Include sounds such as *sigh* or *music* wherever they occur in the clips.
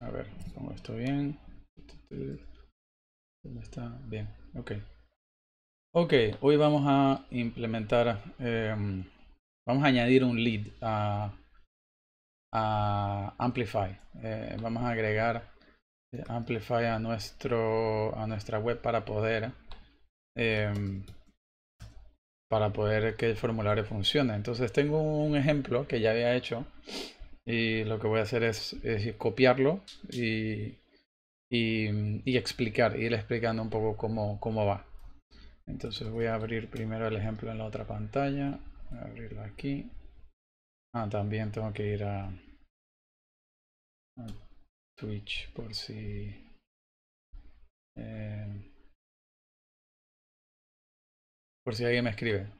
A ver, pongo esto bien. está? Bien, ok. Ok, hoy vamos a implementar, em, vamos a añadir un lead a, a Amplify. Eh, vamos a agregar eh, Amplify a, nuestro, a nuestra web para poder, em, para poder que el formulario funcione. Entonces tengo un ejemplo que ya había hecho y lo que voy a hacer es, copiarlo mm, y, explicar, ir explicando un poco cómo, va. Entonces voy a abrir primero el ejemplo en la otra pantalla. Voy a abrirlo aquí. Ah, también tengo que ir a, Twitch por si... Eh, por si alguien me escribe.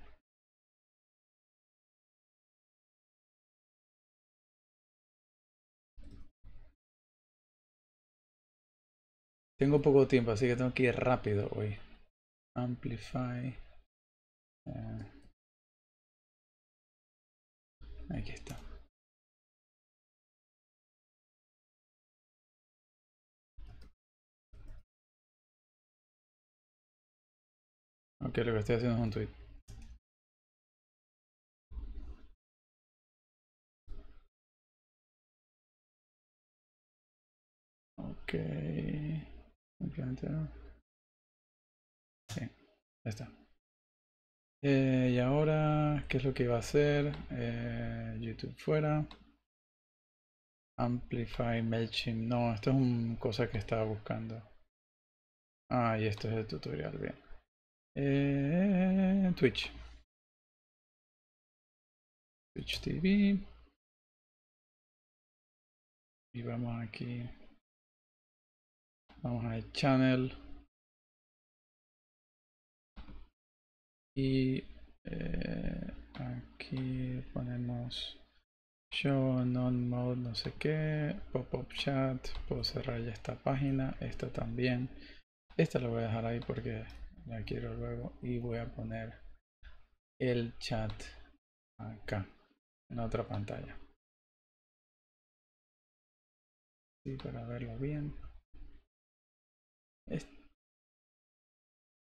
Tengo poco tiempo, así que tengo que ir rápido hoy. Amplify. Eh, aquí está. Ok, lo que estoy haciendo es un tweet. Okay. Simplemente no. Sí, ya está. Eh, y ahora, ¿qué es lo que iba a hacer? Eh, YouTube fuera. Amplify MailChimp. No, esto es una cosa que estaba buscando. Ah, y esto es el tutorial, bien. Eh, Twitch. Twitch TV. Y vamos aquí vamos a ver channel y eh, aquí ponemos show non mode no sé qué pop up chat puedo cerrar ya esta página esta también esta lo voy a dejar ahí porque la quiero luego y voy a poner el chat acá en otra pantalla y para verlo bien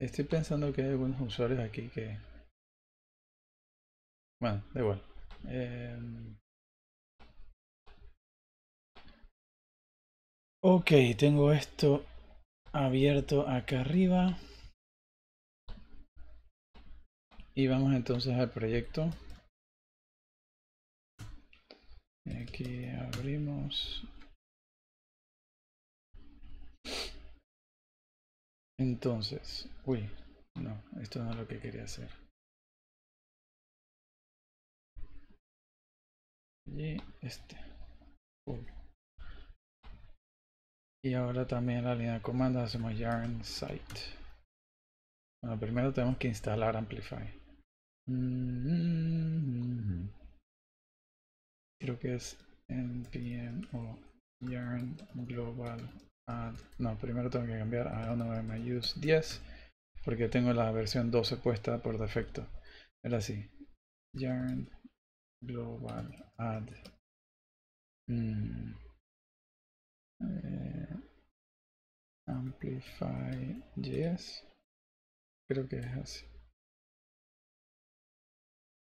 Estoy pensando que hay algunos usuarios aquí que... Bueno, da igual. Em, ok, tengo esto abierto acá arriba. Y vamos entonces al proyecto. Aquí abrimos Entonces, uy, no, esto no es lo que quería hacer. Y este. Y ahora también la línea de comandos hacemos yarn site. Bueno, primero tenemos que instalar Amplify. Creo que es npm o yarn global Ah, no, primero tengo que cambiar a my Use 10 porque tengo la versión 12 puesta por defecto. Era así. Yarn Global Add. Mm. Eh, amplify JS. Creo que es así.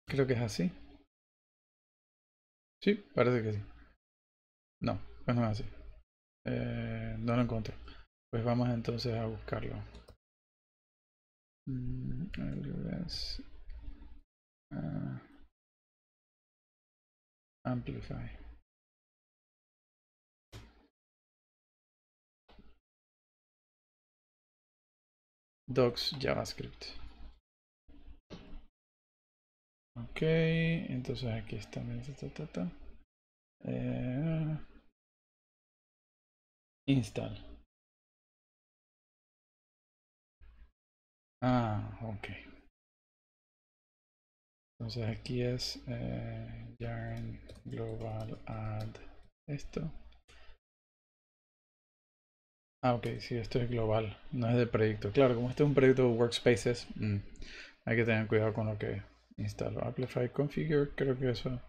Creo que es así. Sí, parece que sí. No, pues no es así. Eh, no lo encuentro. Pues vamos entonces a buscarlo. Mm, ah, amplify. Docs JavaScript. Ok, entonces aquí está. Eh, Install. Ah, ok. Entonces aquí es eh, yarn global add esto. Ah, ok, sí, esto es global, no es de proyecto. Claro, como este es un proyecto de workspaces, mm, hay que tener cuidado con lo que instalo. Amplify configure, creo que eso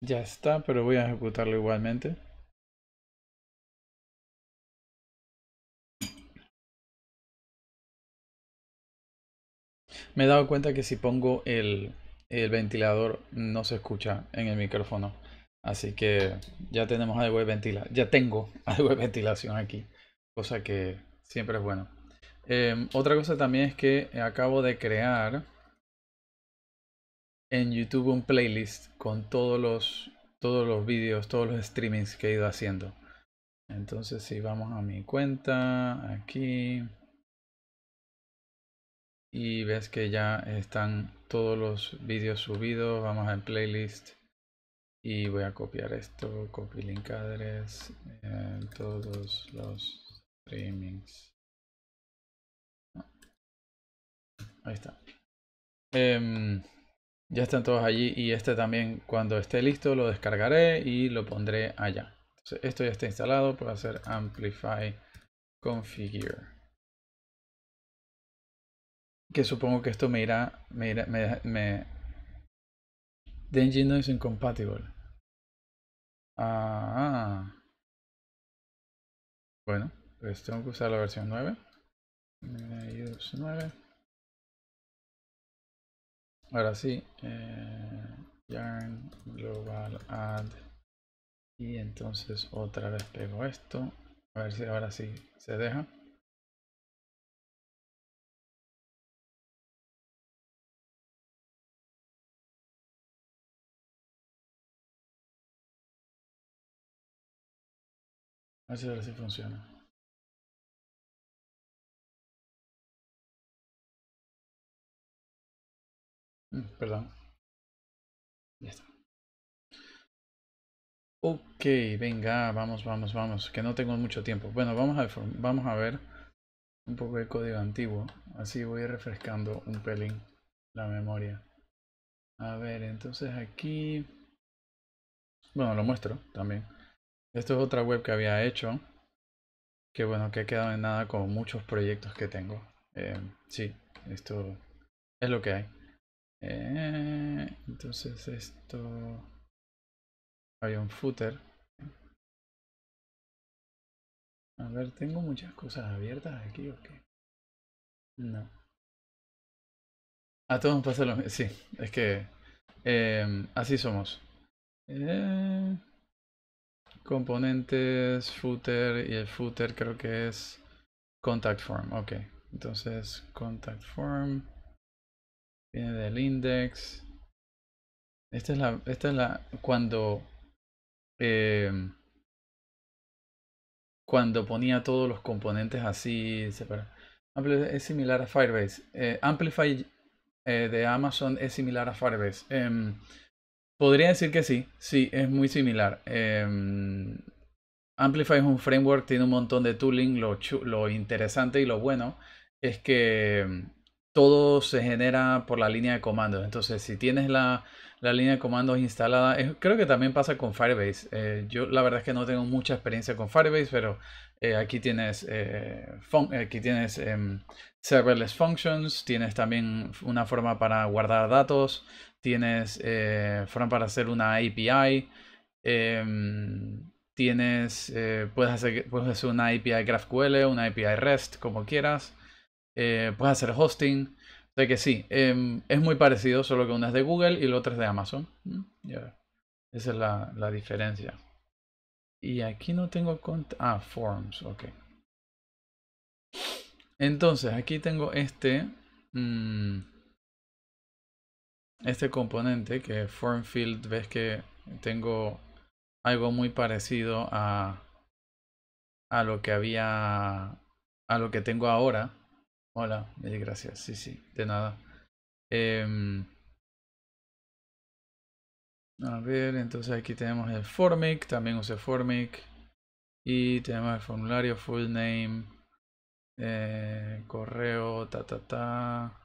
ya está, pero voy a ejecutarlo igualmente. Me he dado cuenta que si pongo el, ventilador no se escucha en el micrófono. Así que ya tenemos algo de ventilación. Ya tengo *laughs* algo de ventilación aquí. Cosa que siempre es bueno. Em, otra cosa también es que acabo de crear en YouTube un playlist con todos los todos los vídeos, todos los streamings que he ido haciendo. Entonces si vamos a mi cuenta aquí y ves que ya están todos los vídeos subidos. Vamos a playlist y voy a copiar esto, copy en eh, todos los streamings. Ah, ahí está. Em, ya están todos allí y este también cuando esté listo lo descargaré y lo pondré allá. esto ya está instalado, puedo hacer amplify configure que supongo que esto me irá, me irá, me, me... incompatible. Ah, Bueno, pues tengo que usar la versión 9. 9. Ahora sí, eh, yarn global add y entonces otra vez pego esto, a ver si ahora sí se deja. A ver si funciona. Mm, perdón. Ya está. Ok, venga, vamos, vamos, vamos, que no tengo mucho tiempo. Bueno, vamos a, vamos a ver un poco de código antiguo. Así voy refrescando un pelín la memoria. A ver, entonces aquí... Bueno, lo muestro también. Esto es otra web que había hecho. Que bueno, que he quedado en nada con muchos proyectos que tengo. Eh, sí, esto es lo que hay. Eh, entonces esto... Hay un footer. A ver, tengo muchas cosas abiertas aquí o qué. No. A todos nos pasa lo mismo. Sí, es que eh, así somos. Eh... Componentes, footer y el footer creo que es contact form. Ok, entonces contact form viene del index. Esta es la, esta es la cuando em, cuando ponía todos los componentes así Es similar a Firebase. Eh, Amplify eh, de Amazon es similar a Firebase. Em, Podría decir que sí, sí, es muy similar. Em, Amplify es un framework, tiene un montón de tooling, lo, interesante y lo bueno es que em, todo se genera por la línea de comandos. Entonces, si tienes la, línea de comandos instalada, creo que también pasa con Firebase. Eh, yo la verdad es que no tengo mucha experiencia con Firebase, pero eh, aquí tienes, eh, aquí tienes em, serverless functions, tienes también una forma para guardar datos, tienes eh, para hacer una API, em, tienes, eh, puedes, hacer, puedes hacer una API GraphQL, una API REST, como quieras, eh, puedes hacer hosting. O sea que sí, em, es muy parecido, solo que una es de Google y la otra es de Amazon. Esa es la, diferencia. Y aquí no tengo... Ah, forms, ok. Entonces, aquí tengo este... Mm, este componente que form field ves que tengo algo muy parecido a a lo que había a lo que tengo ahora hola gracias sí sí de nada em, a ver entonces aquí tenemos el formic también usé formic y tenemos el formulario full name eh, correo ta ta ta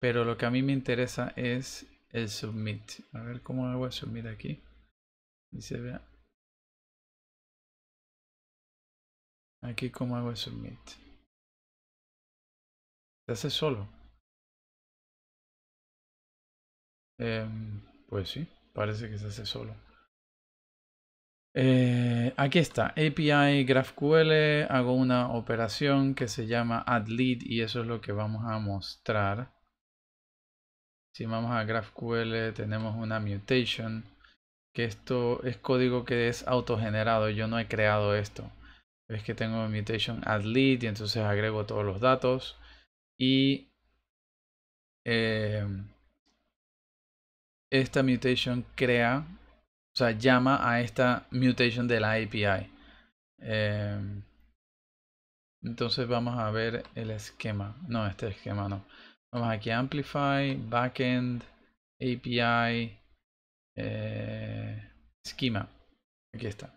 pero lo que a mí me interesa es el submit. A ver cómo hago el submit aquí. Y se vea. Aquí cómo hago el submit. Se hace solo. Em, pues sí, parece que se hace solo. Eh, aquí está, API GraphQL, hago una operación que se llama lead y eso es lo que vamos a mostrar. Si vamos a GraphQL tenemos una mutation, que esto es código que es autogenerado, yo no he creado esto. Es que tengo mutation add lead y entonces agrego todos los datos y eh, esta mutation crea, o sea, llama a esta mutation de la API. Eh, entonces vamos a ver el esquema. No, este esquema no. Vamos aquí Amplify, Backend, API, eh, Schema. Aquí está.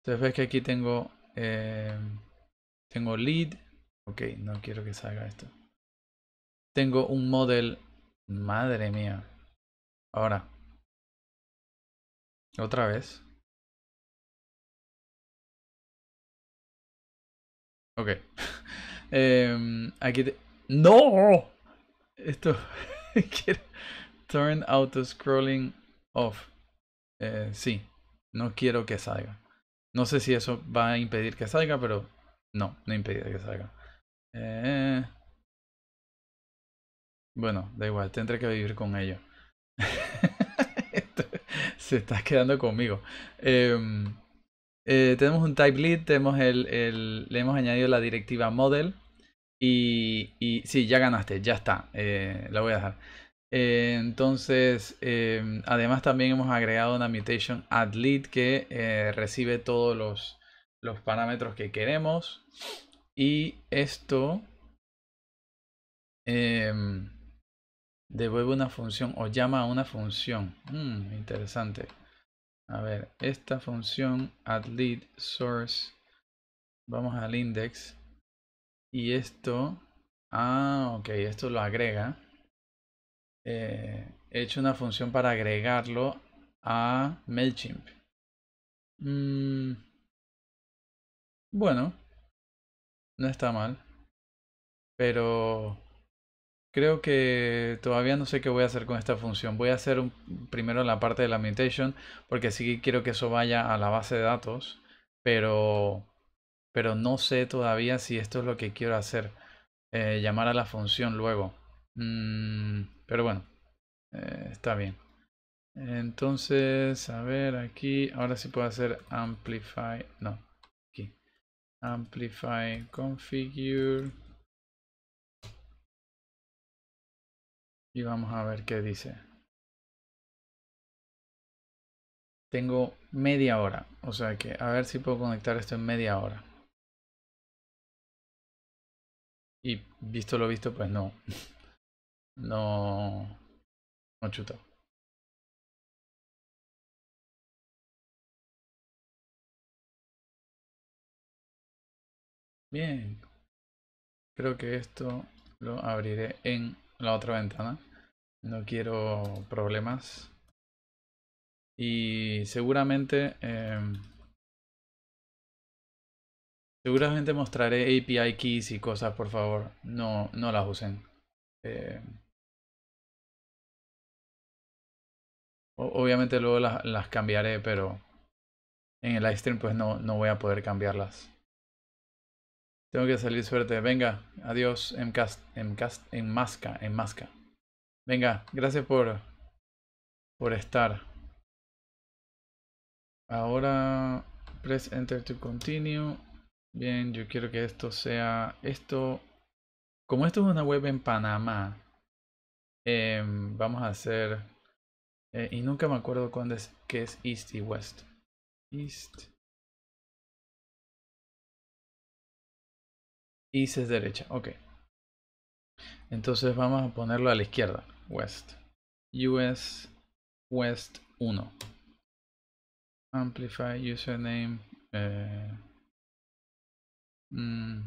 Entonces ves que aquí tengo, eh, tengo Lead. Ok, no quiero que salga esto. Tengo un model. Madre mía. Ahora. Otra vez. Ok. *laughs* eh, aquí te... ¡No! Esto *laughs* quiero turn auto scrolling off. Eh, sí, no quiero que salga. No sé si eso va a impedir que salga, pero no, no impedirá que salga. Eh, bueno, da igual, tendré que vivir con ello. *laughs* se está quedando conmigo. Em, eh, tenemos un type lead, tenemos el, el, le hemos añadido la directiva model y, si sí, ya ganaste, ya está. Eh, la voy a dejar. Eh, entonces, eh, además también hemos agregado una mutation add lead que recibe todos los, los parámetros que queremos. Y esto devuelve una función o llama a una función. Mm, interesante. A ver, esta función lead source. Vamos al index. Y esto, ah, ok, esto lo agrega. Eh, he hecho una función para agregarlo a MailChimp. Mm, bueno, no está mal. Pero creo que todavía no sé qué voy a hacer con esta función. Voy a hacer un, primero la parte de la mutation porque sí quiero que eso vaya a la base de datos. Pero pero no sé todavía si esto es lo que quiero hacer. Eh, llamar a la función luego. Mm, pero bueno, eh, está bien. Entonces, a ver aquí, ahora sí puedo hacer amplify, no, aquí. Amplify configure. Y vamos a ver qué dice. Tengo media hora, o sea que a ver si puedo conectar esto en media hora. Y visto lo visto, pues no. *laughs* No. No chuta. Bien. Creo que esto lo abriré en la otra ventana. No quiero problemas. Y seguramente... Em, Seguramente mostraré API keys y cosas, por favor. No, no las usen. Eh, obviamente luego las, las, cambiaré, pero en el live stream pues no, no voy a poder cambiarlas. Tengo que salir suerte. Venga, adiós, Mcast, cast en Masca, en Masca. Venga, gracias por, por estar. Ahora press enter to continue. Bien, yo quiero que esto sea esto. Como esto es una web en Panamá, em, vamos a hacer. Eh, y nunca me acuerdo cuándo es que es East y West. East. East es derecha, ok. Entonces vamos a ponerlo a la izquierda. West. US West 1. Amplify username. Eh, Mm,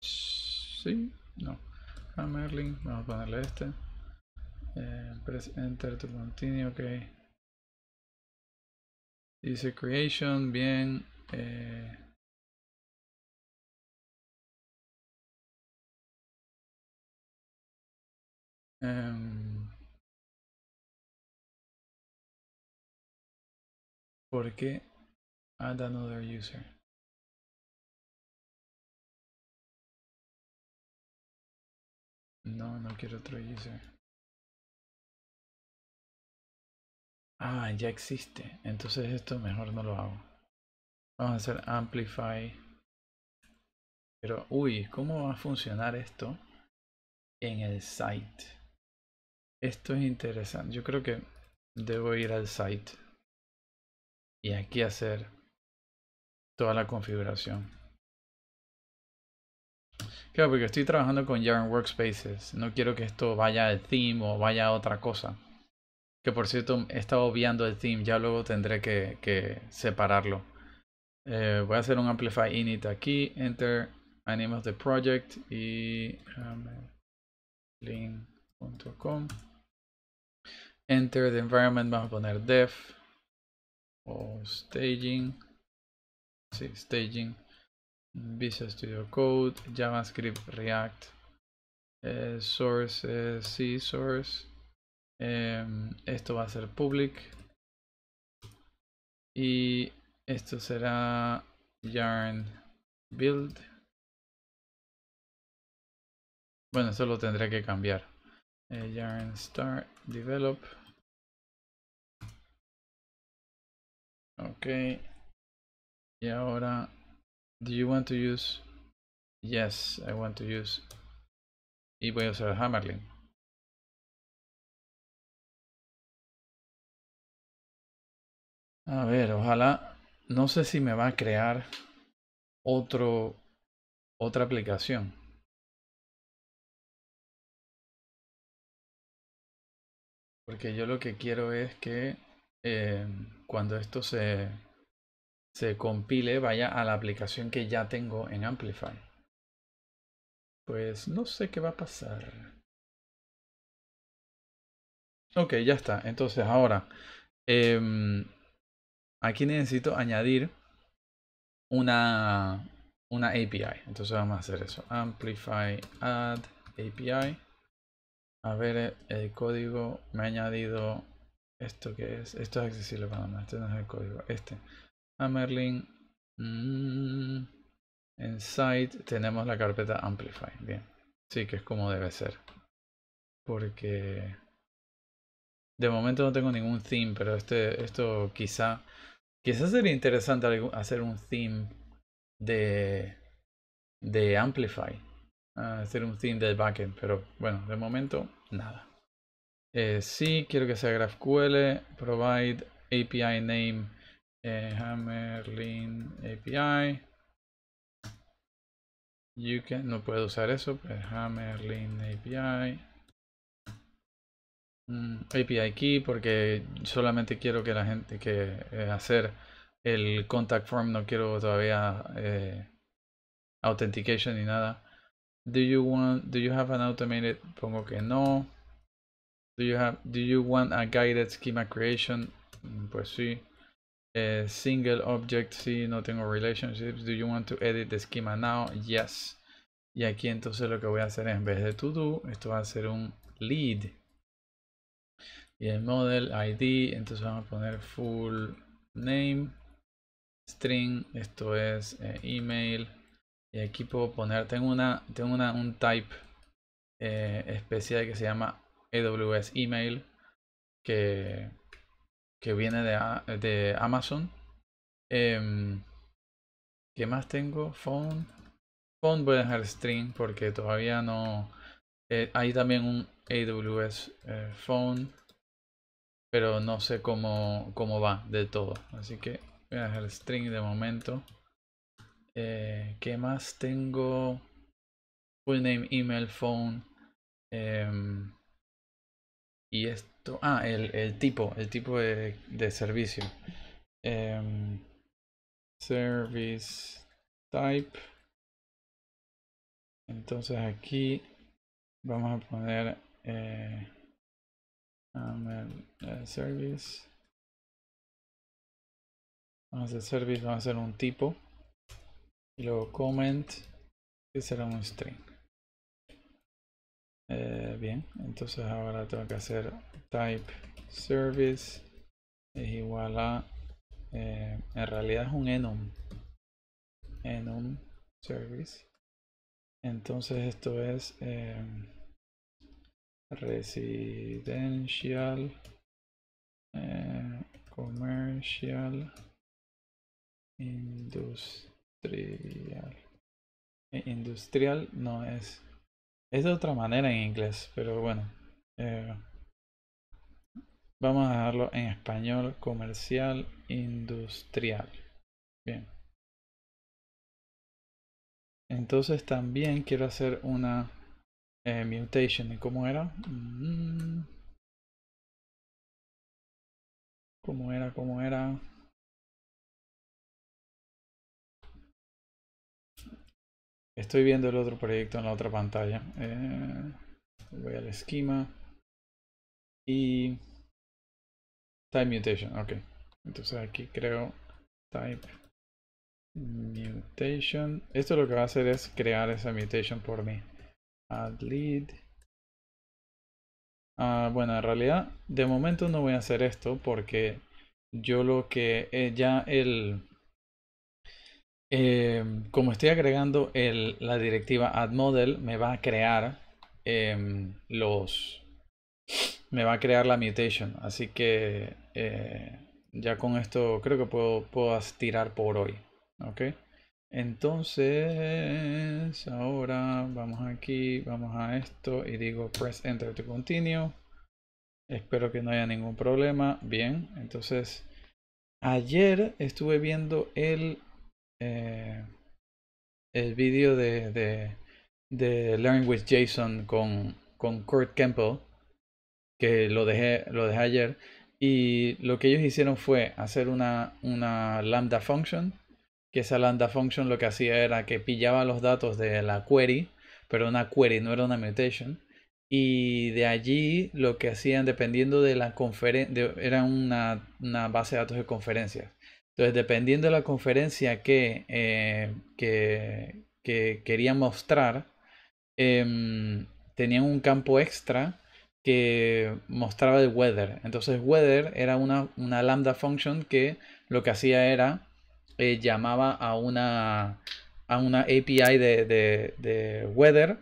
sí, no. A ah, Merlin, vamos a ponerle este. Eh, press Enter to continue, ok. Dice Creation, bien. Eh, em. ¿Por qué add another user? No, no quiero otro Ah, ya existe. Entonces esto mejor no lo hago. Vamos a hacer amplify. Pero, uy, ¿cómo va a funcionar esto en el site? Esto es interesante. Yo creo que debo ir al site y aquí hacer toda la configuración. Claro, porque estoy trabajando con Yarn Workspaces. No quiero que esto vaya al theme o vaya a otra cosa. Que por cierto, he estado obviando el theme. Ya luego tendré que, separarlo. Eh, voy a hacer un Amplify init aquí. Enter of the Project y um, Enter the environment. Vamos a poner dev o staging. Sí, staging. Visual Studio Code, JavaScript, React, eh, Source, eh, C Source. Em, esto va a ser public. Y esto será yarn build. Bueno, eso lo tendré que cambiar. Eh, yarn start develop. Ok. Y ahora Do you want to use? Yes, I want to use. Y voy a usar Hammerling. A ver, ojalá. No sé si me va a crear otro otra aplicación. Porque yo lo que quiero es que eh, cuando esto se se compile vaya a la aplicación que ya tengo en Amplify. Pues no sé qué va a pasar. Ok, ya está. Entonces ahora, em, aquí necesito añadir una, una API. Entonces vamos a hacer eso. Amplify add API. A ver eh, el código. Me ha añadido esto que es. Esto es accesible para mí. Este no es el código. Este a Merlin mm, en tenemos la carpeta Amplify. Bien. Sí, que es como debe ser. Porque de momento no tengo ningún theme, pero este, esto quizá... Quizá sería interesante hacer un theme de, de Amplify. Ah, hacer un theme de backend, pero bueno, de momento nada. Eh, sí, quiero que sea GraphQL, provide API name eh, Hammerlin API. You can, no puedo usar eso, pero pues, Hammerlin API. Mm, API key porque solamente quiero que la gente que eh, hacer el contact form no quiero todavía eh, authentication ni nada. Do you want do you have an automated? Pongo que no. Do you have do you want a guided schema creation? Mm, pues sí. Eh, single object, si no tengo relationships. Do you want to edit the schema now? Yes. Y aquí entonces lo que voy a hacer es, en vez de todo, esto va a ser un lead. Y el model ID, entonces vamos a poner full name, string, esto es eh, email. Y aquí puedo poner, tengo, una, tengo una, un type eh, especial que se llama AWS email, que que viene de, Amazon. Em, ¿Qué más tengo? Phone. Phone voy a dejar string. porque todavía no... Eh, hay también un AWS eh, Phone. Pero no sé cómo, cómo va de todo. Así que voy a dejar string de momento. Eh, ¿Qué más tengo? Full name, email, phone. Em, y esto Ah, el, tipo, el tipo de, servicio. Em, service type. Entonces aquí vamos a poner eh, eh, service. Vamos a hacer service, vamos a hacer un tipo. Y luego comment, que será un string. Eh, bien, entonces ahora tengo que hacer type service es igual a, eh, en realidad es un enum, enum service. Entonces esto es eh, residential, eh, commercial, industrial. Industrial no es es de otra manera en inglés, pero bueno. Eh, vamos a dejarlo en español comercial industrial. Bien. Entonces también quiero hacer una eh, mutation. ¿Y cómo era? Mm. ¿Cómo era? ¿Cómo era? Estoy viendo el otro proyecto en la otra pantalla. Eh, voy al esquema. Y... type mutation, ok. Entonces aquí creo type mutation. Esto lo que va a hacer es crear esa mutation por mí. Add lead. Ah, bueno, en realidad de momento no voy a hacer esto porque yo lo que eh, ya el, Em, como estoy agregando el, la directiva add model, me va a crear em, los. Me va a crear la mutation. Así que eh, ya con esto creo que puedo, puedo tirar por hoy. Ok. Entonces, ahora vamos aquí, vamos a esto y digo press enter to continue. Espero que no haya ningún problema. Bien, entonces ayer estuve viendo el eh, el vídeo de, de, de, Learning with Jason con, con Kurt Campbell, que lo dejé, lo dejé ayer, y lo que ellos hicieron fue hacer una, una lambda function, que esa lambda function lo que hacía era que pillaba los datos de la query, pero una query no era una mutation, y de allí lo que hacían, dependiendo de la conferencia, era una, una, base de datos de conferencias. Entonces, dependiendo de la conferencia que, eh, quería mostrar, em, tenían un campo extra que mostraba el weather. Entonces, weather era una, lambda function que lo que hacía era eh, llamaba a una, a una API de, de weather,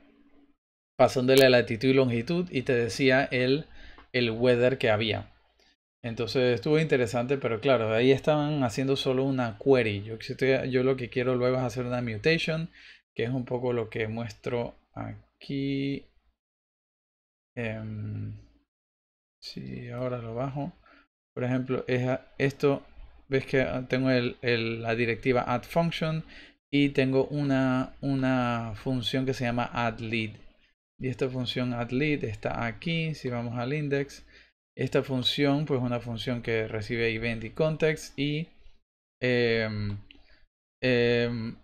pasándole la latitud y longitud, y te decía el, el weather que había. Entonces estuvo interesante, pero claro, ahí estaban haciendo solo una query. Yo, lo que quiero luego es hacer una mutation, que es un poco lo que muestro aquí. Em, si ahora lo bajo, por ejemplo, es esto, ves que ah, tengo la directiva add function y tengo una, una función que se llama add lead. Y esta función add lead está aquí, si vamos al index esta función, pues, es una función que recibe event y context y em, em,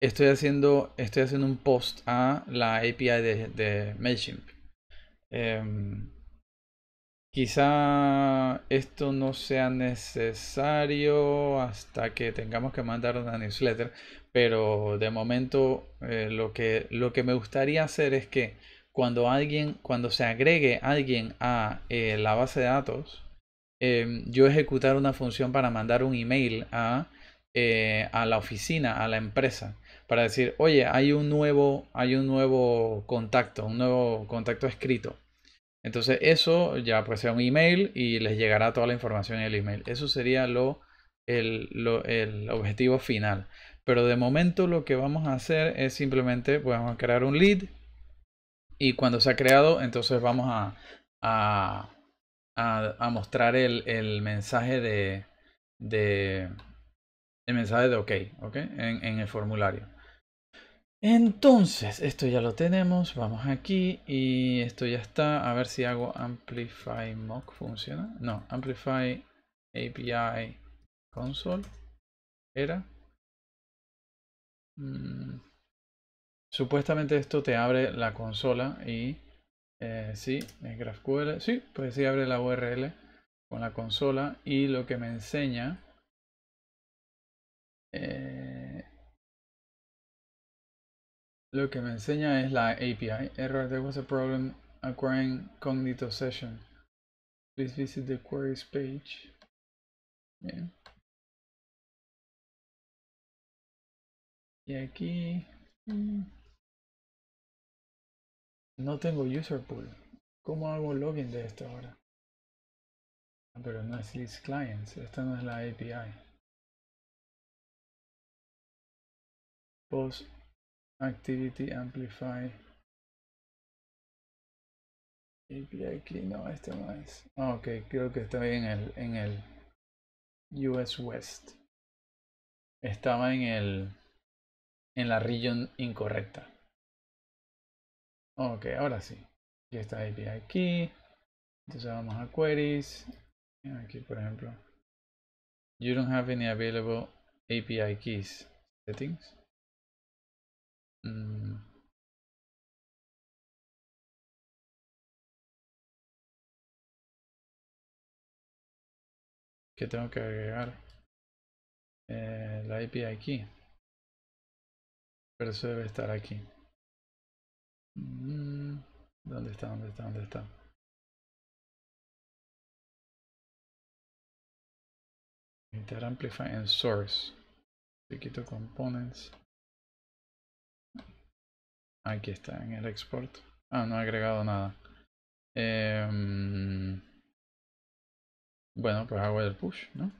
estoy, haciendo, estoy haciendo un post a la API de, de Mailchimp. Em, quizá esto no sea necesario hasta que tengamos que mandar una newsletter, pero de momento eh, lo, que, lo que me gustaría hacer es que cuando alguien, cuando se agregue alguien a eh, la base de datos, em, yo ejecutar una función para mandar un email eh, a, la oficina, a la empresa, para decir, oye, hay un nuevo, hay un nuevo contacto, un nuevo contacto escrito. Entonces eso ya pues sea un email y les llegará toda la información en el email. Eso sería lo, el, objetivo final. Pero de momento lo que vamos a hacer es simplemente, pues, vamos a crear un lead y cuando se ha creado, entonces vamos a, a, a, mostrar el, mensaje de, de el mensaje de OK, ¿ok? En, el formulario. Entonces, esto ya lo tenemos. Vamos aquí y esto ya está. A ver si hago Amplify Mock. ¿Funciona? No, Amplify API Console. ¿Era? Mm, Supuestamente esto te abre la consola y eh, sí, es GraphQL. Sí, pues sí abre la URL con la consola y lo que me enseña eh, lo que me enseña es la API. Error, there was a problem acquiring cognito session. Please visit the queries page. Bien. Y aquí... Mm, no tengo user pool. ¿Cómo hago login de esto ahora? Ah, pero no es list clients. Esta no es la API. Post activity amplify. API key. No, esta no es. Ah, ok. Creo que estoy en el, en el US West. Estaba en el en la region incorrecta. Ok, ahora sí. Ya está API key. Entonces vamos a queries. Aquí, por ejemplo. You don't have any available API keys. Settings. Mm. ¿Qué tengo que agregar? Eh, la API key. Pero eso debe estar aquí. Mm, ¿Dónde está? ¿Dónde está? ¿Dónde está? Enter Amplify and Source. Le quito Components. Aquí está, en el export. Ah, no ha agregado nada. Em, bueno, pues hago el push, ¿no?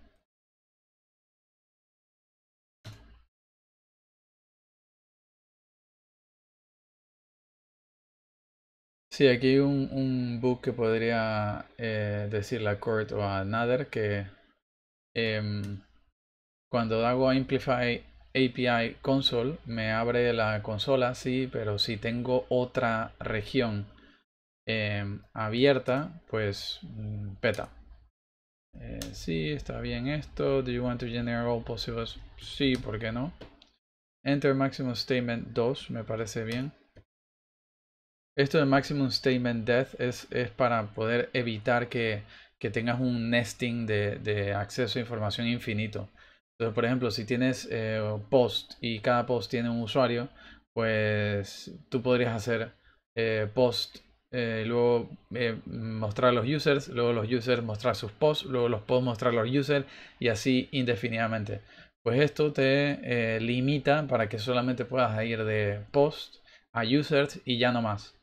Sí, aquí hay un, un bug que podría eh, decirle a Kurt o a Nader que em, cuando hago Amplify API console me abre la consola, sí, pero si tengo otra región em, abierta, pues mm, peta. Eh, sí, está bien esto. Do you want to generate all possible? Sí, ¿por qué no? Enter maximum statement 2, me parece bien. Esto de Maximum Statement Death es, para poder evitar que, tengas un nesting de, acceso a información infinito. Entonces, por ejemplo, si tienes eh, post y cada post tiene un usuario, pues tú podrías hacer eh, post, eh, luego mostrar los users, luego los users mostrar sus posts, luego los posts mostrar los users y así indefinidamente. Pues esto te limita para que solamente puedas ir de post a users y ya no más.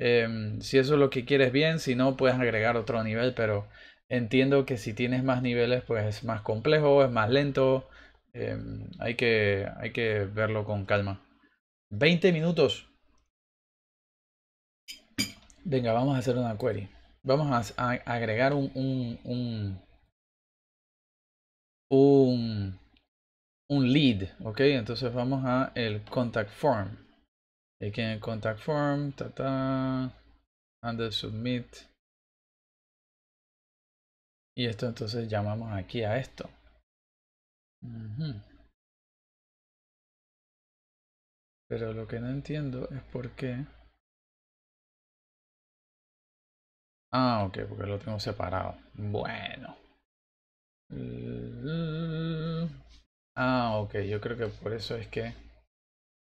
Em, si eso es lo que quieres, bien. Si no, puedes agregar otro nivel, pero entiendo que si tienes más niveles, pues es más complejo, es más lento. Em, hay, que, hay que verlo con calma. 20 minutos. Venga, vamos a hacer una query. Vamos a, agregar un, un, un, un, un lead, ¿ok? Entonces vamos a el contact form aquí en el contact form, ta ta, and submit. Y esto entonces llamamos aquí a esto. Pero lo que no entiendo es por qué. Ah, ok, porque lo tengo separado. Bueno. Ah, ok, yo creo que por eso es que...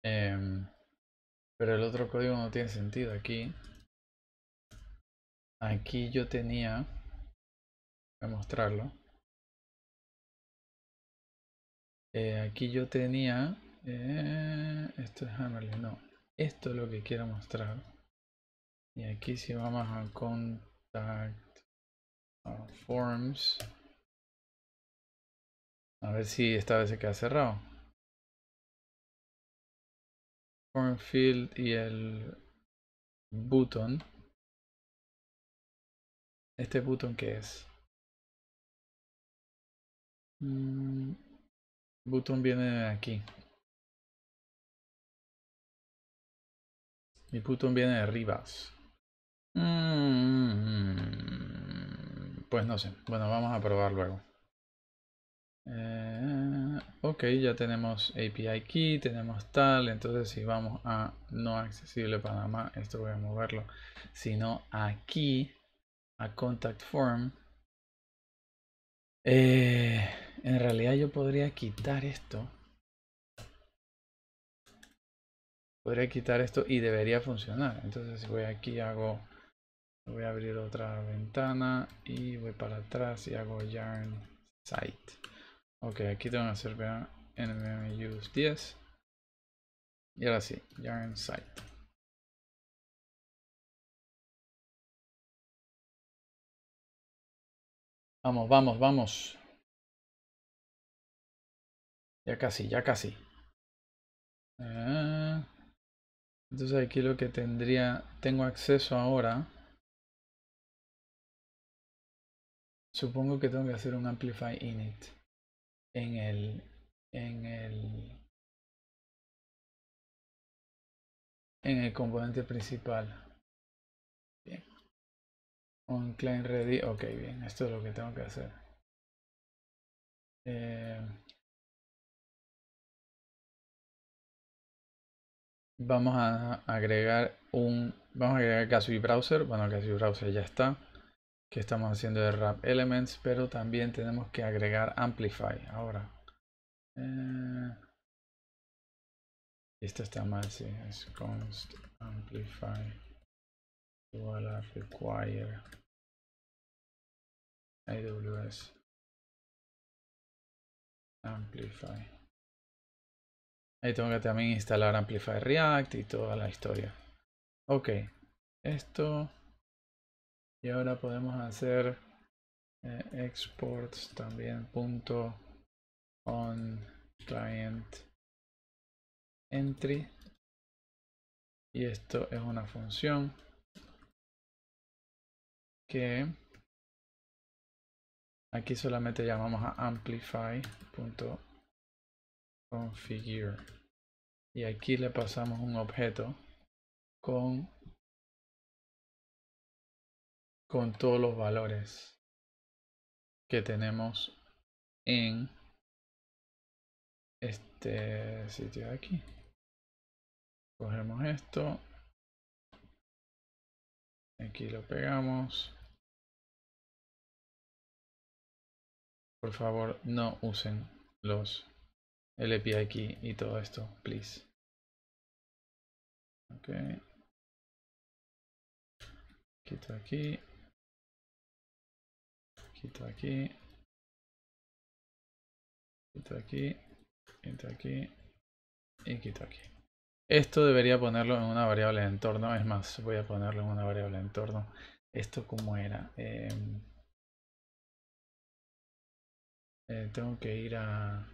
Em, pero el otro código no tiene sentido. Aquí. Aquí yo tenía. Voy a mostrarlo. Eh, aquí yo tenía. Eh, esto es Hammerly, no. Esto es lo que quiero mostrar. Y aquí si vamos a contact forms. A ver si esta vez se queda cerrado. Cornfield y el Button. Este Button que es. Mm, button viene aquí. Mi Button viene de Rivas. Mm, mm, pues no sé. Bueno, vamos a probar luego. Eh, ok, ya tenemos API Key, tenemos tal, entonces si vamos a no accesible Panamá, esto voy a moverlo, sino aquí, a Contact Form, eh, en realidad yo podría quitar esto. Podría quitar esto y debería funcionar. Entonces si voy aquí hago... Voy a abrir otra ventana y voy para atrás y hago yarn site. Ok, aquí tengo que hacer NVMe use 10. Y ahora sí, yarn site. Vamos, vamos, vamos. Ya casi, ya casi. Ah. entonces aquí lo que tendría, tengo acceso ahora. Supongo que tengo que hacer un amplify init en el, en el, en el componente principal. Bien. client ready. Ok, bien. Esto es lo que tengo que hacer. Eh, vamos a agregar un vamos a agregar Gatsby Browser bueno Gatsby Browser ya está que estamos haciendo de Wrap Elements, pero también tenemos que agregar Amplify ahora. Eh, esto está mal, sí, es const amplify igual a require AWS amplify. Ahí tengo que también instalar Amplify React y toda la historia. Ok, esto y ahora podemos hacer export eh, exports también on client entry y esto es una función que aquí solamente llamamos a amplify.configure y aquí le pasamos un objeto con con todos los valores que tenemos en este sitio de aquí. Cogemos esto. Aquí lo pegamos. Por favor, no usen los lpi aquí y todo esto, please. Ok. Quito aquí. Quito aquí. Quito aquí. Quito aquí. Y quito aquí. Esto debería ponerlo en una variable de entorno. Es más, voy a ponerlo en una variable de entorno. ¿Esto como era? Em, eh, tengo que ir a,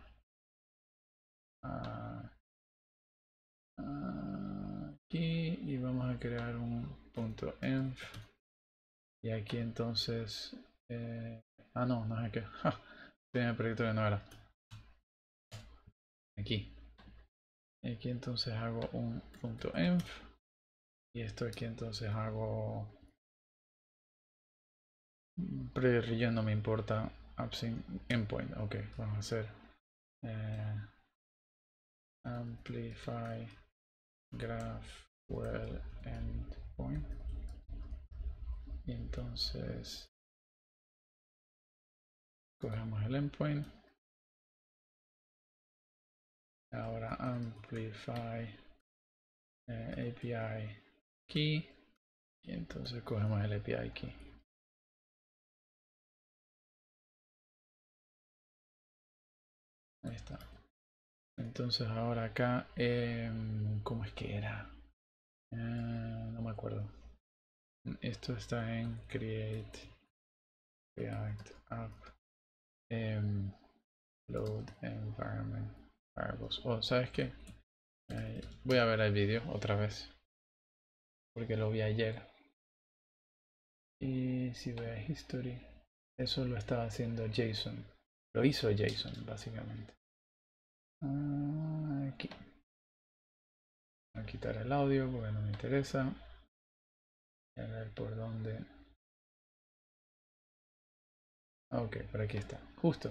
a, Aquí y vamos a crear un punto env. Y aquí entonces eh, ah, no, no es que *laughs* ja, el proyecto de novela. Aquí. Aquí entonces hago un punto .env. Y esto aquí entonces hago... Pre-region no me importa. endpoint. Ok, vamos a hacer... Eh, amplify graph endpoint. Y entonces Cogemos el endpoint. Ahora amplify eh, API key. Y entonces cogemos el API key. Ahí está. Entonces ahora acá, em, ¿cómo es que era? Ah, no me acuerdo. Esto está en Create React App Em, load environment variables. Oh, ¿sabes qué? Eh, voy a ver el vídeo otra vez. Porque lo vi ayer. Y si voy a history, eso lo estaba haciendo Jason Lo hizo Jason, básicamente. Ah, aquí. Voy a quitar el audio porque no me interesa. a ver por dónde Ah, ok, por aquí está. Justo.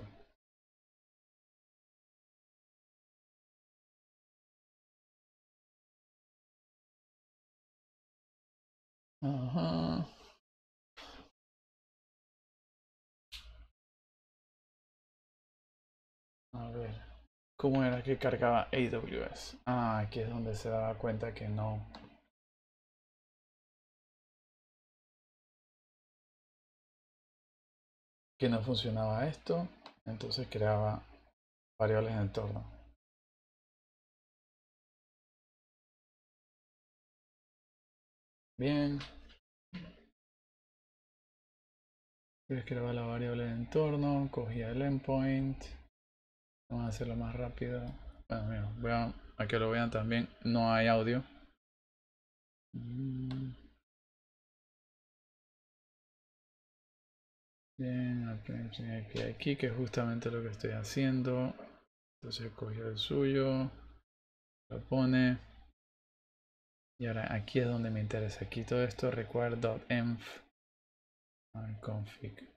Ajá. A ver, ¿cómo era que cargaba AWS? Ah, aquí es donde se daba cuenta que no que no funcionaba esto, entonces creaba variables de entorno. Bien. creaba la variable de entorno, cogía el endpoint. Vamos a hacerlo más rápido. Bueno, mira, a que lo vean también, no hay audio. Mm. Bien, aquí, que es justamente lo que estoy haciendo. Entonces cogió el suyo, lo pone. Y ahora aquí es donde me interesa. Aquí todo esto recuerda config.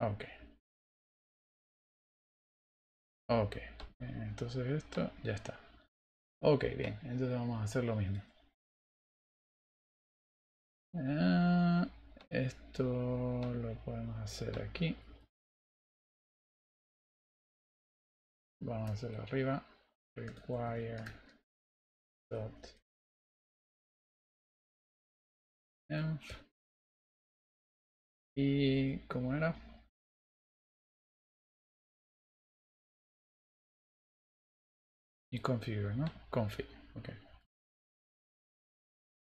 Ok. Ok. Entonces esto ya está. Ok, bien. Entonces vamos a hacer lo mismo. Ah, esto lo podemos hacer aquí. Vamos a hacerlo arriba. Require Y cómo era. Y configure, ¿no? Config, ok.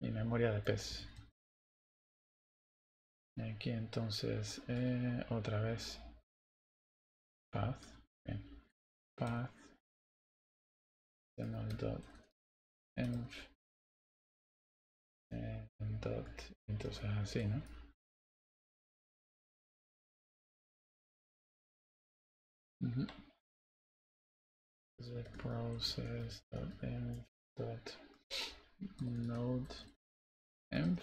Y memoria de pez. Aquí entonces, eh, otra vez, path, bien. path, dot env, eh, dot, entonces así, ¿no? Uh -huh. env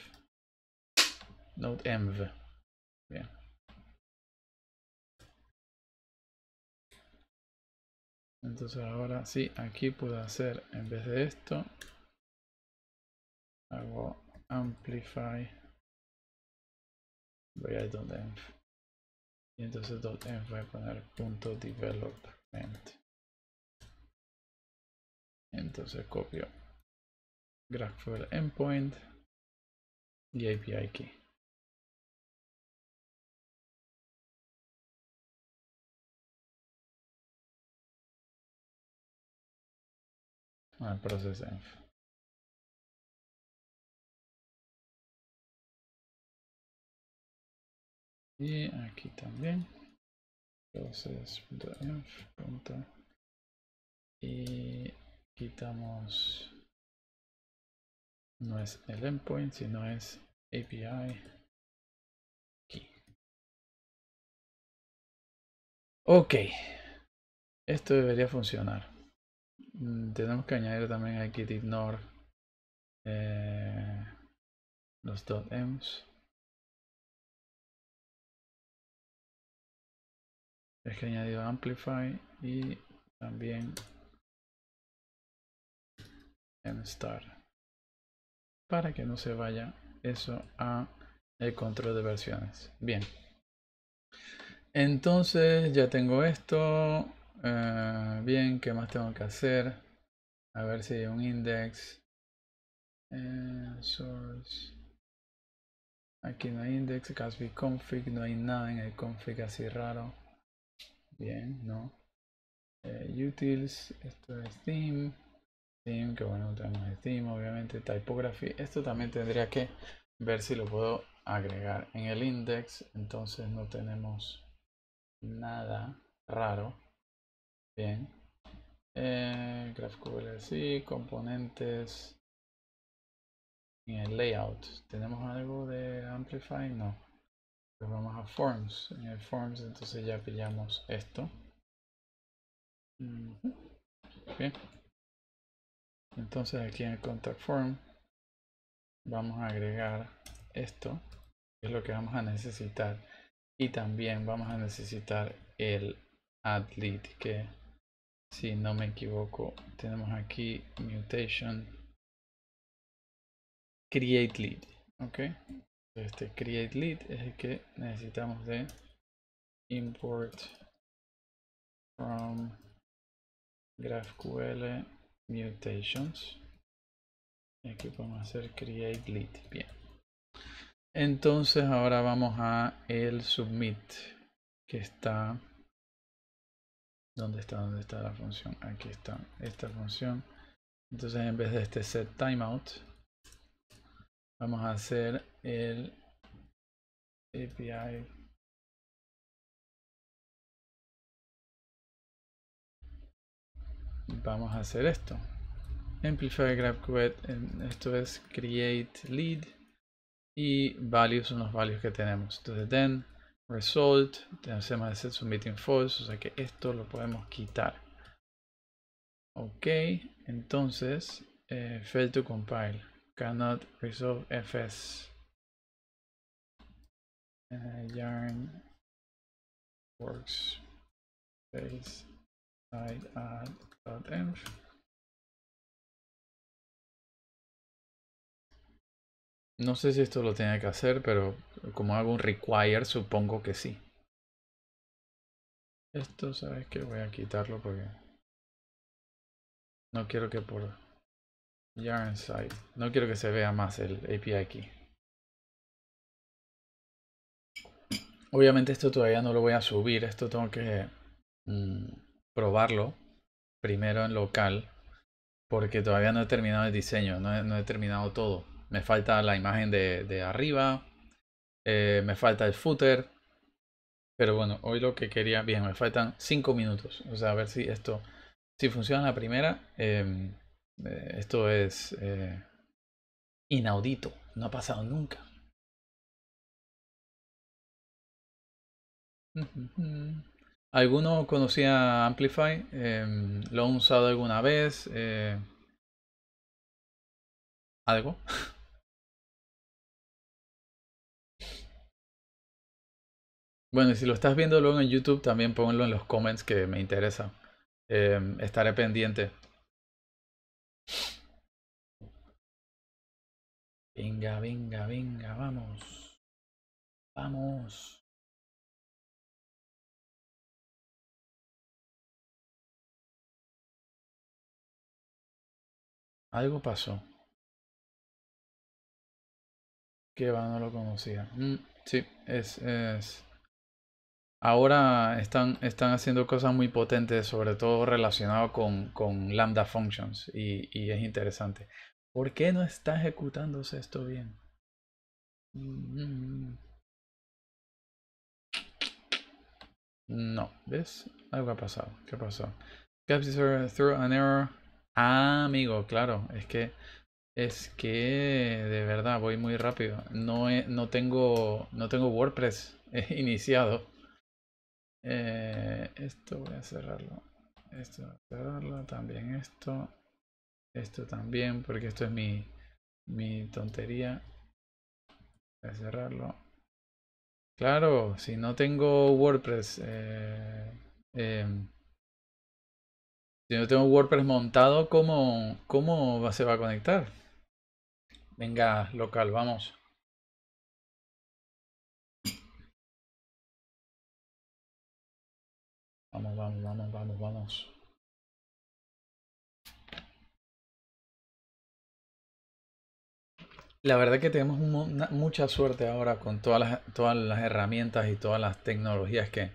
Node env. Bien. Entonces ahora sí, aquí puedo hacer, en vez de esto, hago amplify, voy a a .env. Y entonces .env voy a poner punto development. Entonces copio GraphQL Endpoint y API Key. Ah, Y aquí también. Y quitamos. No es el endpoint, sino es API. Key. Ok. Esto debería funcionar. Mm, tenemos que añadir también aquí ignore eh, los dot .ems. Es que he añadido amplify y también mstar para que no se vaya eso a el control de versiones. Bien. Entonces ya tengo esto. Ah, bien, ¿qué más tengo que hacer? A ver si hay un index. Eh, source. Aquí no hay index, caspi config, no hay nada en el config así raro. Bien, no. Eh, utils, esto es theme. Theme, que bueno, tenemos theme, obviamente. Typography, esto también tendría que ver si lo puedo agregar en el index. Entonces no tenemos nada raro. Bien. Eh, GraphQL sí, componentes. En el layout, ¿tenemos algo de Amplify? No. Pues vamos a Forms. En el Forms entonces ya pillamos esto. Bien. Entonces aquí en el Contact Form vamos a agregar esto, es lo que vamos a necesitar. Y también vamos a necesitar el AdLead, que si no me equivoco, tenemos aquí mutation create lead. Ok, este create lead es el que necesitamos de import from GraphQL mutations. Aquí podemos hacer create lead. Bien. Entonces ahora vamos a el submit que está ¿Dónde está? donde está la función? Aquí está esta función. Entonces en vez de este set timeout, vamos a hacer el API vamos a hacer esto amplify en esto es create lead y values son los values que tenemos entonces then result, tenemos el set submitting false, o sea que esto lo podemos quitar. Ok, entonces, eh, fail to compile, cannot resolve fs. Eh, yarn works base side add.env No sé si esto lo tenía que hacer, pero como hago un require, supongo que sí. Esto, ¿sabes que Voy a quitarlo porque... No quiero que por... yarnside No quiero que se vea más el API aquí. Obviamente esto todavía no lo voy a subir. Esto tengo que mm, probarlo primero en local. Porque todavía no he terminado el diseño. no he terminado todo me falta la imagen de, de arriba, eh, me falta el footer. Pero bueno, hoy lo que quería, bien, me faltan 5 minutos. O sea, a ver si esto, si funciona la primera, em, eh, esto es eh, inaudito, no ha pasado nunca. ¿Alguno conocía Amplify? Em, ¿Lo han usado alguna vez? ¿Algo? *laughs* Bueno, y si lo estás viendo luego en YouTube, también ponlo en los comments que me interesa. Em, estaré pendiente. Venga, venga, venga, vamos. Vamos. Algo pasó. Que va, no lo conocía. Mm, sí, es, es ahora están, están haciendo cosas muy potentes, sobre todo relacionado con, con Lambda Functions, y, y, es interesante. ¿Por qué no está ejecutándose esto bien? No, ¿ves? Algo ha pasado. ¿Qué pasó? Capture through an error. Ah, amigo, claro, es que es que de verdad voy muy rápido. No, no, tengo, no tengo WordPress *laughs* iniciado. Eh, esto voy a cerrarlo. Esto voy a cerrarlo. También esto. Esto también, porque esto es mi, mi tontería. Voy a cerrarlo. Claro, si no tengo WordPress. Eh, em, si no tengo WordPress montado, ¿cómo, ¿cómo se va a conectar? Venga, local, vamos. Vamos, vamos, vamos, vamos, vamos. La verdad que tenemos mucha suerte ahora con todas las, todas las herramientas y todas las tecnologías que,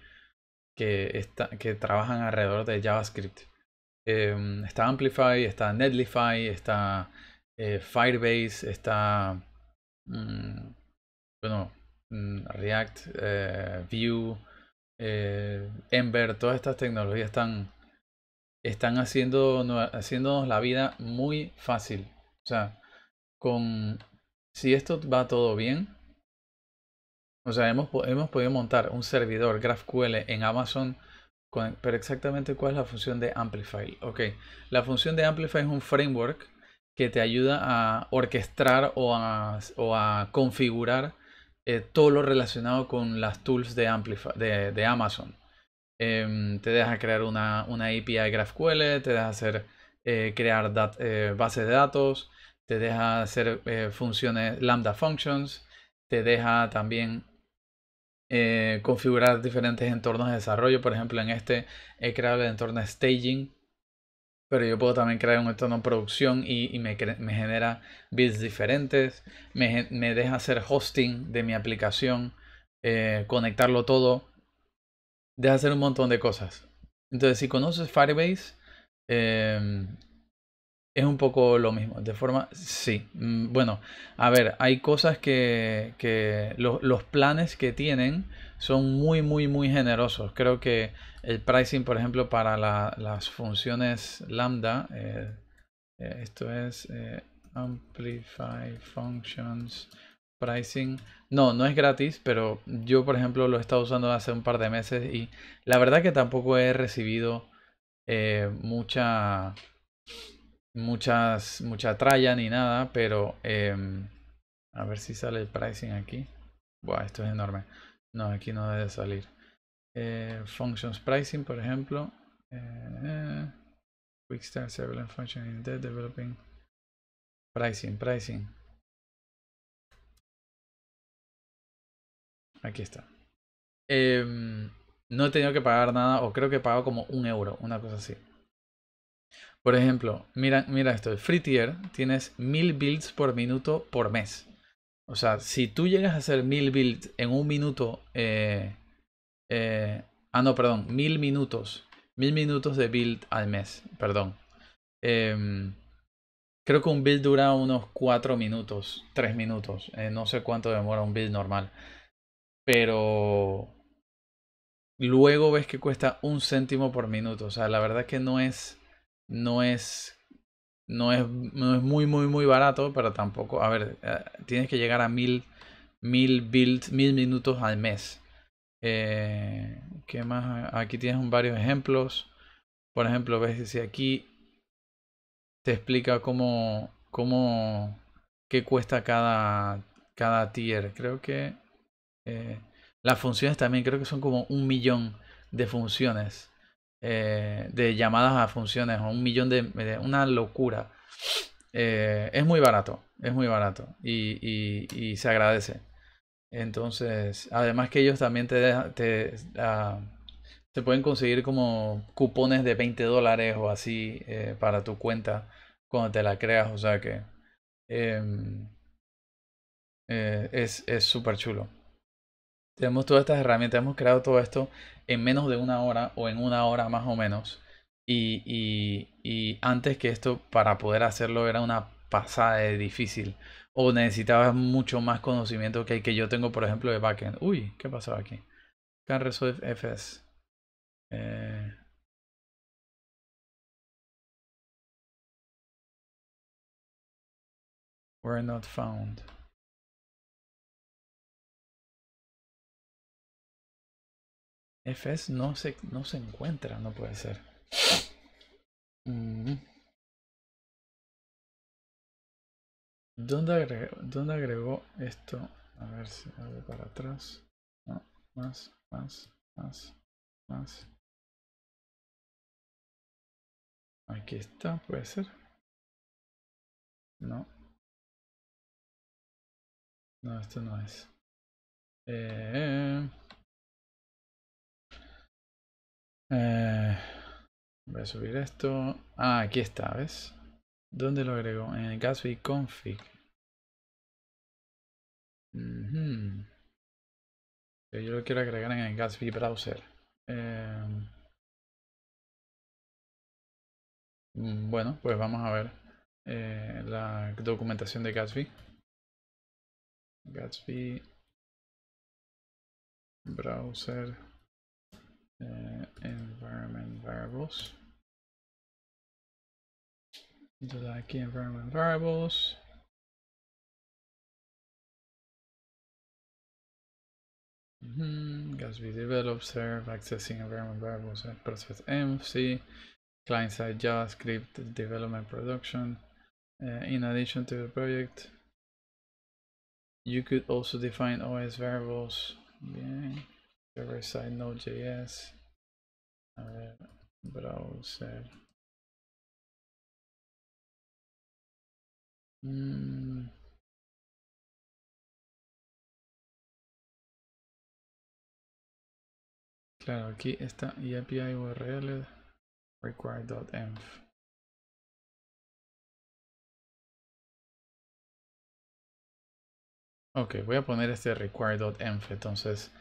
trabajan alrededor de JavaScript. Em, está Amplify, está Netlify, está eh, Firebase, está mm, bueno, mm, React, eh, View. Eh, en ver todas estas tecnologías están, están haciendo, haciéndonos la vida muy fácil. O sea, con, si esto va todo bien, o sea, hemos, podido montar un servidor GraphQL en Amazon, pero exactamente cuál es la función de Amplify. Ok, la función de Amplify es un framework que te ayuda a orquestar o a configurar eh, todo lo relacionado con las tools de, de, Amazon. Em, te deja crear una, API GraphQL, te deja hacer, eh, crear eh, bases de datos, te deja hacer funciones lambda functions, te deja también configurar diferentes entornos de desarrollo. Por ejemplo, en este he creado el entorno staging pero yo puedo también crear un entorno de producción y, me, me, genera bits diferentes, me, me, deja hacer hosting de mi aplicación, eh, conectarlo todo, deja hacer un montón de cosas. Entonces, si conoces Firebase, em, es un poco lo mismo. De forma, sí. Mm, bueno, a ver, hay cosas que, que los planes que tienen son muy, muy, muy generosos. Creo que el pricing, por ejemplo, para las funciones lambda, eh, eh, esto es eh, Amplify Functions Pricing. No, no es gratis, pero yo, por ejemplo, lo he estado usando hace un par de meses y la verdad que tampoco he recibido mucha, muchas, mucha tralla ni nada, pero em, a ver si sale el pricing aquí. Buah, esto es enorme. No, aquí no debe salir. Eh, functions pricing, por ejemplo. Eh, quick start serverless function in developing pricing, pricing. Aquí está. Em, no he tenido que pagar nada, o creo que he pagado como un euro, una cosa así. Por ejemplo, mira, mira esto, el free tier tienes mil builds por minuto por mes. O sea, si tú llegas a hacer mil builds en un minuto eh, eh, ah, no, perdón, mil minutos. Mil minutos de build al mes, perdón. Em, creo que un build dura unos cuatro minutos, tres minutos. Eh, no sé cuánto demora un build normal. Pero luego ves que cuesta un céntimo por minuto. O sea, la verdad que no es. No es. No es, no es muy, muy, muy barato, pero tampoco. A ver, eh, tienes que llegar a mil, mil builds, mil minutos al mes eh, ¿Qué más? Aquí tienes varios ejemplos. Por ejemplo, ves si aquí te explica cómo, cómo, qué cuesta cada, cada tier. Creo que eh, las funciones también, creo que son como un millón de funciones, eh, de llamadas a funciones, o un millón de, una locura. es muy barato, es muy barato y se agradece. Entonces, además que ellos también te, ah, te, pueden conseguir como cupones de 20 dólares o así eh, para tu cuenta cuando te la creas. O sea que em, eh, es súper chulo. Tenemos todas estas herramientas, hemos creado todo esto en menos de una hora o en una hora más o menos. Y, y, y antes que esto, para poder hacerlo, era una pasada de difícil o necesitabas mucho más conocimiento que el que yo tengo, por ejemplo, de backend. Uy, ¿qué pasó aquí? Can resolve FS. Eh. Were not found. FS no se, no se encuentra, no puede ser. Mm. ¿Dónde agregó, ¿Dónde agregó esto? A ver si me para atrás. más, más, más, más. Aquí está, puede ser. No. No, esto no es. Eh, eh, voy a subir esto. Ah, aquí está, ¿ves? ¿Dónde lo agrego? En el Gatsby config. Yo lo quiero agregar en el Gatsby browser. Em, bueno, pues vamos a ver eh, la documentación de Gatsby. Gatsby browser eh, environment variables. into the key environment variables. Mm -hmm. Gatsby develop, serve accessing environment variables at process MC, client side JavaScript development production. Uh, in addition to the project, you could also define OS variables. Server side Node.js. Uh, browser. Mm. Claro, aquí está y e API URL require.env. Ok, voy a poner este require.env entonces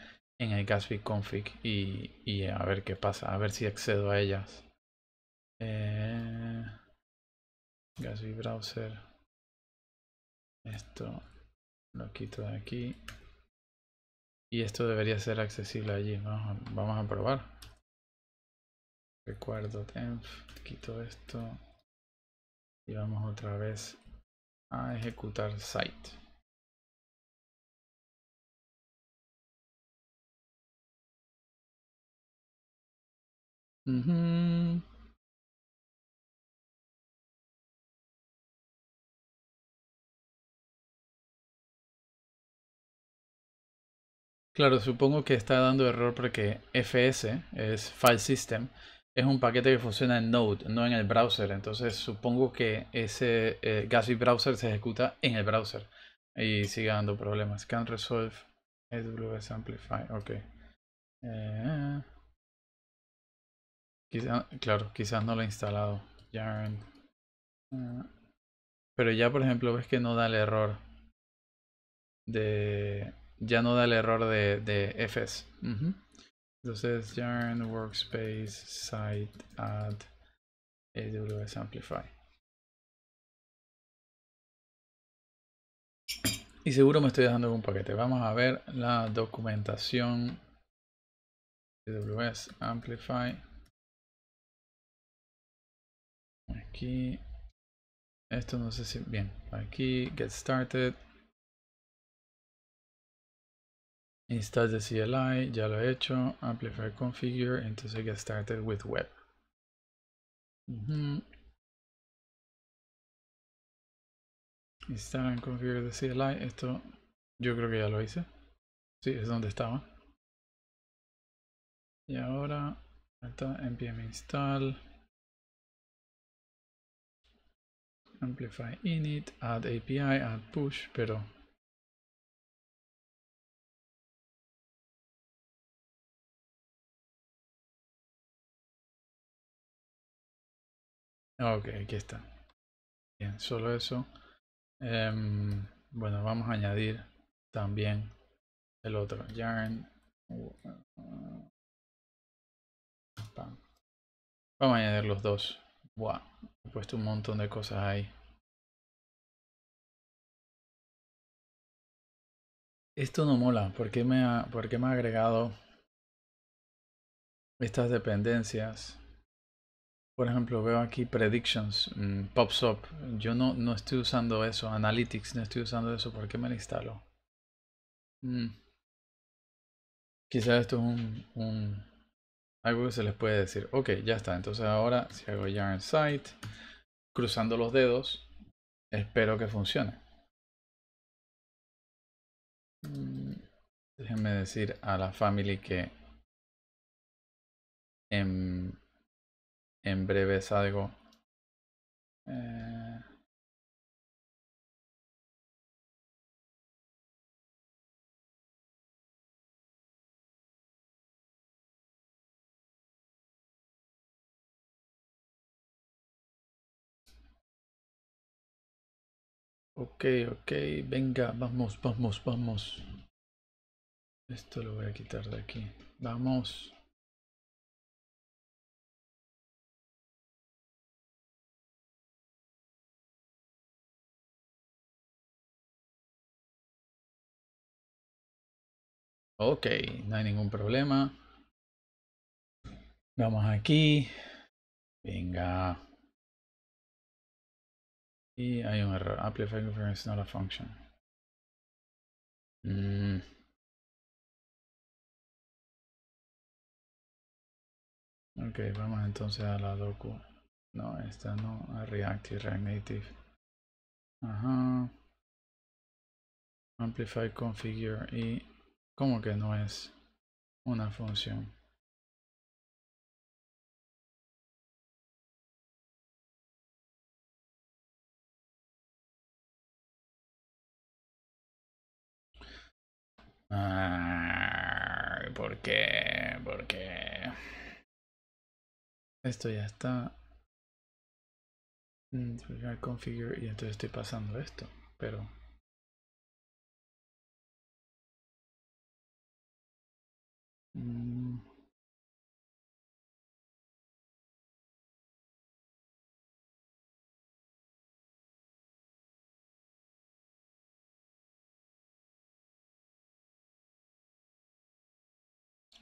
en el Gatsby config y, a ver qué pasa, a ver si accedo a ellas. Eh, Gatsby browser. Esto lo quito de aquí. Y esto debería ser accesible allí. Vamos a, vamos a probar. Recuerdo temp. Quito esto. Y vamos otra vez a ejecutar site. Claro, supongo que está dando error porque FS es File System. Es un paquete que funciona en Node, no en el browser. Entonces supongo que ese eh, Gatsby browser se ejecuta en el browser. Y sigue dando problemas. Can resolve AWS Amplify. Ok. Eh, quizá, claro, quizás no lo he instalado. Eh, pero ya por ejemplo ves que no da el error de ya no da el error de, Fs. Entonces, yarn workspace site add AWS Amplify. Y seguro me estoy dejando un paquete. Vamos a ver la documentación AWS Amplify. Aquí. Esto no sé si... Bien. Aquí, get started. install the CLI, ya lo he hecho. Amplify configure, entonces get started with web. Install and configure the CLI. Esto yo creo que ya lo hice. Sí, es donde estaba. Y ahora está npm install. Amplify init, add API, add push, pero Ah, ok, aquí está. Bien, solo eso. Em, bueno, vamos a añadir también el otro. Yarn. Vamos a añadir los dos. Wow, he puesto un montón de cosas ahí. Esto no mola. ¿Por me ha, por qué me ha agregado estas dependencias? Por ejemplo, veo aquí predictions, mm, pops up. Yo no, no estoy usando eso, analytics, no estoy usando eso. ¿Por qué me lo instalo? Mm. Quizás esto es un, algo que se les puede decir. Ok, ya está. Entonces ahora si hago yarn site, cruzando los dedos, espero que funcione. Mm, déjenme decir a la family que en em, en breve salgo. Eh... Ok, ok, venga, vamos, vamos, vamos. Esto lo voy a quitar de aquí. Vamos. Ok, no hay ningún problema. Vamos aquí. Venga. Y hay un error. Amplify is not a function. Mm. Ok, vamos entonces a la docu. No, esta no. A React y React Native. Ajá. Amplify configure y ¿Cómo que no es una función? Porque, ¿Por qué? ¿Por Esto ya está. Mm, configure y entonces estoy pasando esto, pero... Mm,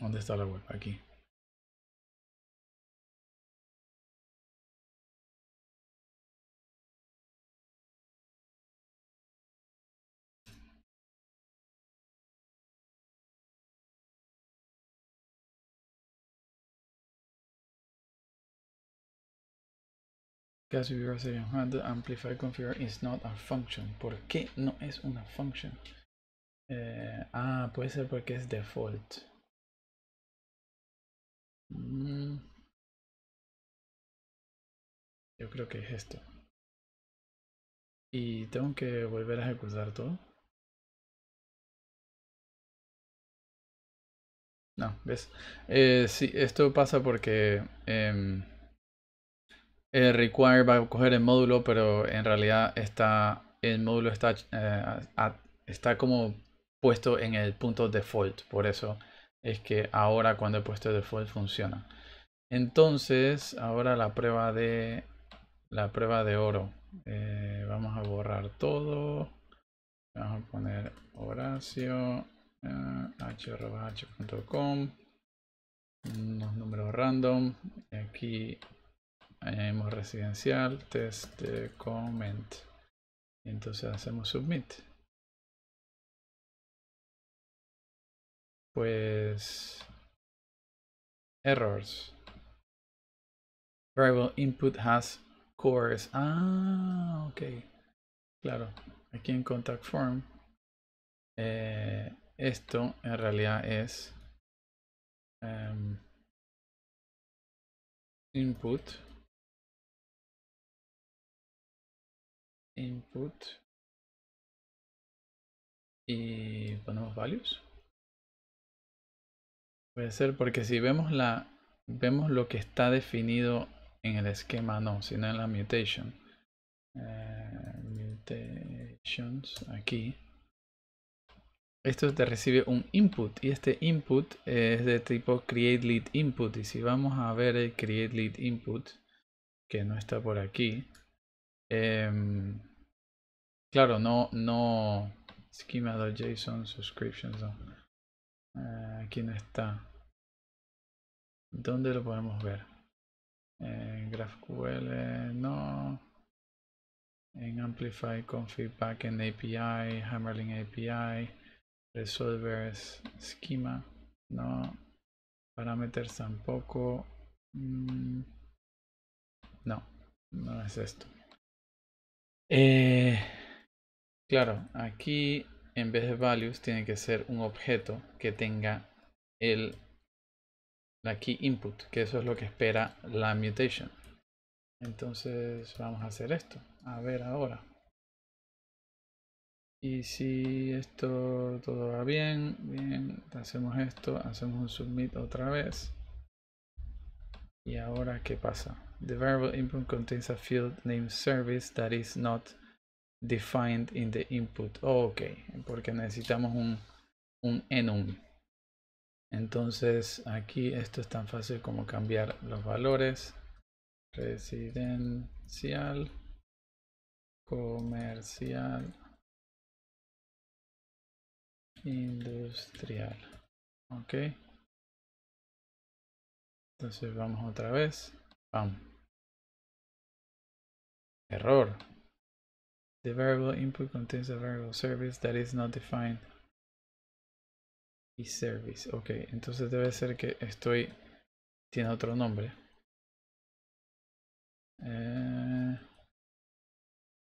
¿Dónde está la web? Aquí. amplify configure is not a function. ¿Por qué no es una function? Eh, ah, puede ser porque es default. Mm. Yo creo que es esto. Y tengo que volver a ejecutar todo. No, ¿ves? Eh, sí, esto pasa porque... Em, eh, require va a coger el módulo, pero en realidad está, el módulo está, eh, está como puesto en el punto default. Por eso es que ahora cuando he puesto default funciona. Entonces, ahora la prueba de la prueba de oro. Eh, vamos a borrar todo. Vamos a poner Horacio h.com. Unos números random. Aquí añadimos residencial, test comment. Y entonces hacemos submit. Pues errors. Variable input has cores. Ah, ok. Claro, aquí en contact form. Eh, esto en realidad es em, input input y ponemos values. Puede ser porque si vemos la vemos lo que está definido en el esquema, no, sino en la mutation. Eh, mutations aquí. Esto te recibe un input y este input es de tipo create lead input y si vamos a ver el create lead input que no está por aquí Em, claro, no, no. Schema.json, subscriptions. Eh, aquí no está. ¿Dónde lo podemos ver? En GraphQL, eh, no. En Amplify, Config, En API, Hammerling API, Resolvers, Schema, no. Parameters tampoco. Mm, no, no es esto. Eh, claro, aquí en vez de values tiene que ser un objeto que tenga el la key input, que eso es lo que espera la mutation. Entonces vamos a hacer esto. A ver ahora. Y si esto todo va bien, bien, hacemos esto, hacemos un submit otra vez. Y ahora, ¿qué pasa? The variable input contains a field named service that is not defined in the input. ok, porque necesitamos un, un enum. Entonces aquí esto es tan fácil como cambiar los valores. Residencial, comercial, industrial. Ok. Entonces vamos otra vez. Vamos. Error. The variable input contains a variable service that is not defined. Y service. Ok, entonces debe ser que estoy... Tiene otro nombre. Eh,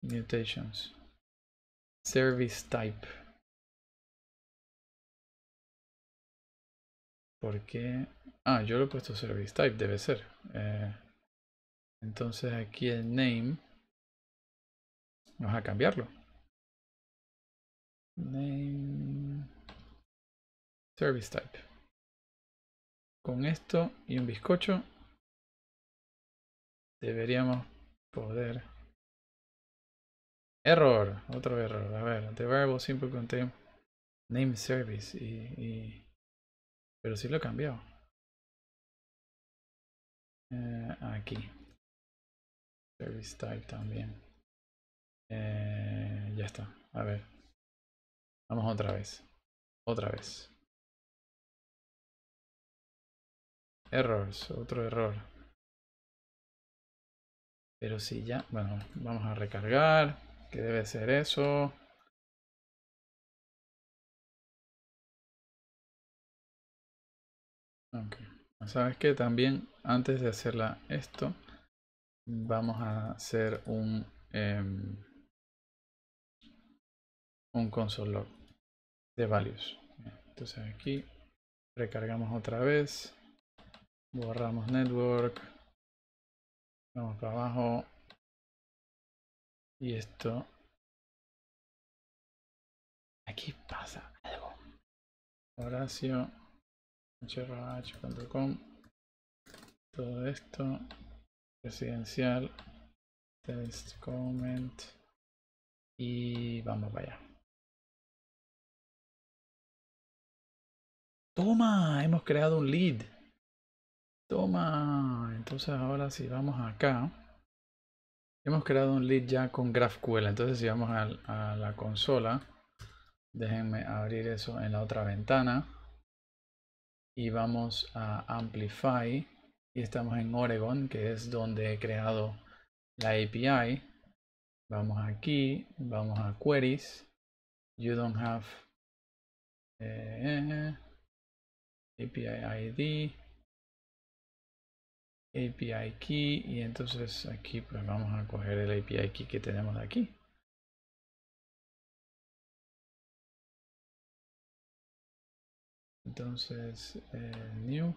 mutations. Service type. ¿Por qué? Ah, yo lo he puesto service type, debe ser. Eh, entonces aquí el name Vamos a cambiarlo. Name service type. Con esto y un bizcocho deberíamos poder. Error, otro error. A ver, the variable simple contain name service y, pero si sí lo he cambiado. Eh, aquí. Service type también. Eh, ya está. A ver. Vamos otra vez. Otra vez. Errors. Otro error. Pero si ya... Bueno, vamos a recargar. Que debe ser eso. Ok. ¿Sabes que También antes de hacerla esto, vamos a hacer un... Em, un console log de values. Entonces aquí recargamos otra vez, borramos network, vamos para abajo y esto. Aquí pasa algo. Horacio, h.com, todo esto, residencial, test comment y vamos para allá. Toma, hemos creado un lead. Toma, entonces ahora si vamos acá, hemos creado un lead ya con GraphQL. Entonces si vamos a, la consola, déjenme abrir eso en la otra ventana y vamos a Amplify y estamos en Oregon que es donde he creado la API vamos aquí vamos a queries you don't have eh, eh, eh. API ID, API Key y entonces aquí pues vamos a coger el API Key que tenemos aquí. Entonces, eh, new.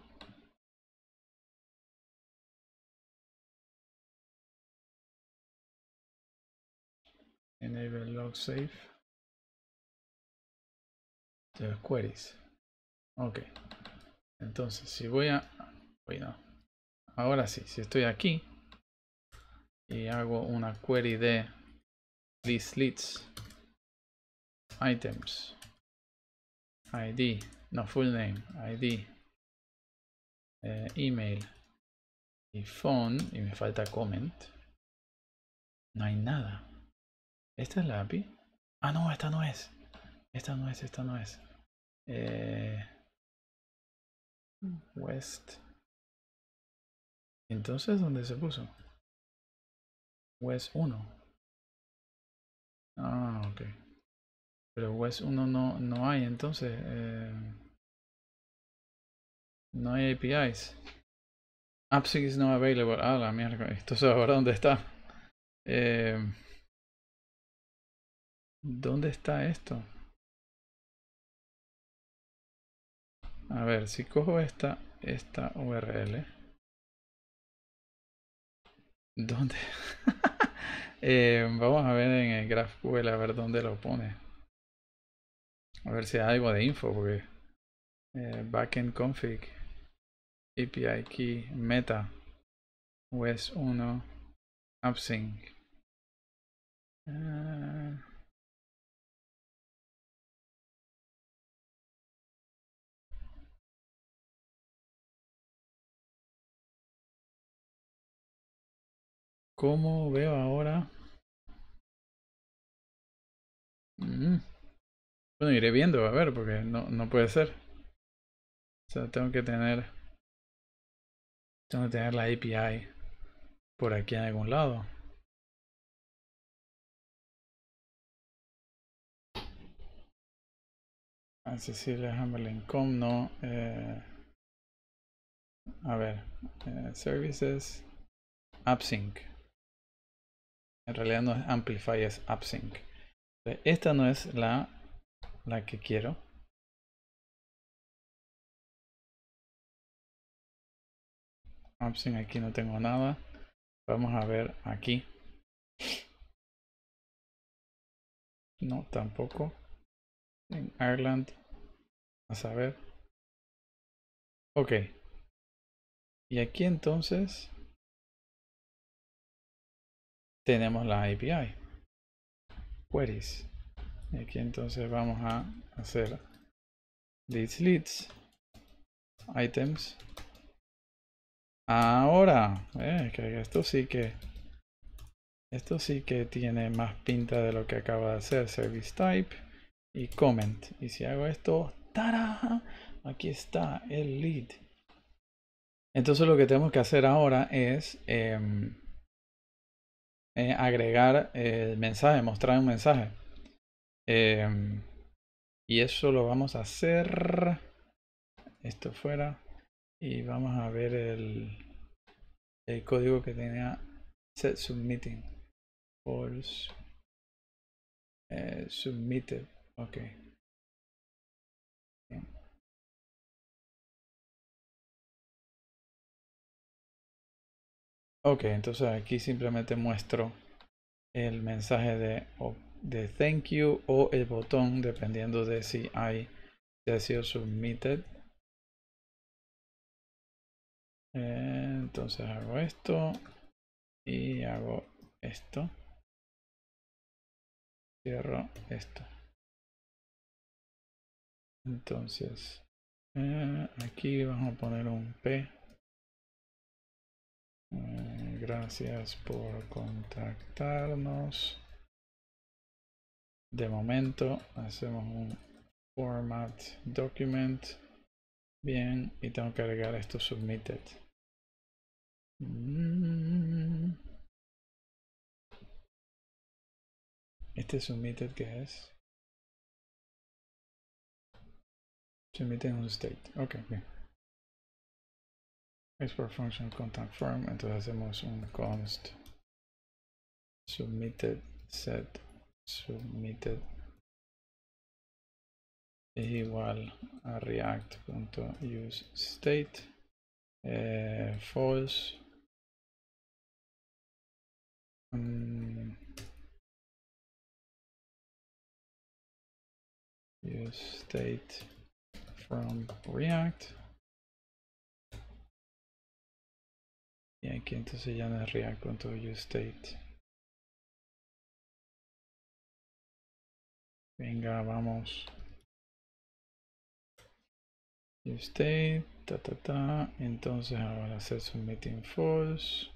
Enable log save. The queries. Okay. Entonces, si voy a... bueno Ahora sí, si estoy aquí y hago una query de list leads, items, ID, no full name, ID, eh, email y phone, y me falta comment, no hay nada. ¿Esta es la API? Ah, no, esta no es. Esta no es, esta no es. Eh, West. Entonces, ¿dónde se puso? West 1. Ah, ok. Pero West 1 no, no hay, entonces. Eh, no hay APIs. AppSig is not available. Ah, la mierda. Esto se ahora dónde está. Eh, ¿Dónde está esto? A ver, si cojo esta, esta URL. ¿Dónde? *laughs* Eh, vamos a ver en el GraphQL a ver dónde lo pone. A ver si hay algo de info, porque... Eh, backend config, API key, meta, US1, AppSync. Ah. Cómo veo ahora. Mm. Bueno, iré viendo, a ver, porque no, no puede ser. O sea, tengo que tener. Tengo que tener la API por aquí en algún lado. Cecilia ah, el Hammerlin.com, no. Eh, a ver, eh, services, AppSync. En realidad no es amplify, es upsync. Esta no es la, la que quiero. Upsync aquí no tengo nada. Vamos a ver aquí. No, tampoco. En Ireland. A saber. Ok. Y aquí entonces tenemos la API. Queries. Y aquí entonces vamos a hacer leads leads items. Ahora, eh, esto sí que esto sí que tiene más pinta de lo que acaba de hacer service type y comment. Y si hago esto, ¡tara! Aquí está el lead. Entonces lo que tenemos que hacer ahora es em, agregar el eh, mensaje, mostrar un mensaje. Em, y eso lo vamos a hacer. Esto fuera. Y vamos a ver el, el código que tenía set submitting. False. Eh, submitted. Ok. Ok, entonces aquí simplemente muestro el mensaje de, de thank you o el botón dependiendo de si hay si ha sido submitted. Eh, entonces hago esto y hago esto. Cierro esto. Entonces eh, aquí vamos a poner un P. Eh, gracias por contactarnos. De momento hacemos un format document. Bien, y tengo que agregar esto submitted. Mm. Este submitted que es. Submitted en un state. Ok, bien. export function contact form and to a un const submitted set submitted es React a react.use state eh, false um, use state from react Y aquí entonces ya nos es real con todo state Venga, vamos. state ta ta ta. Entonces ahora hacer submitting false.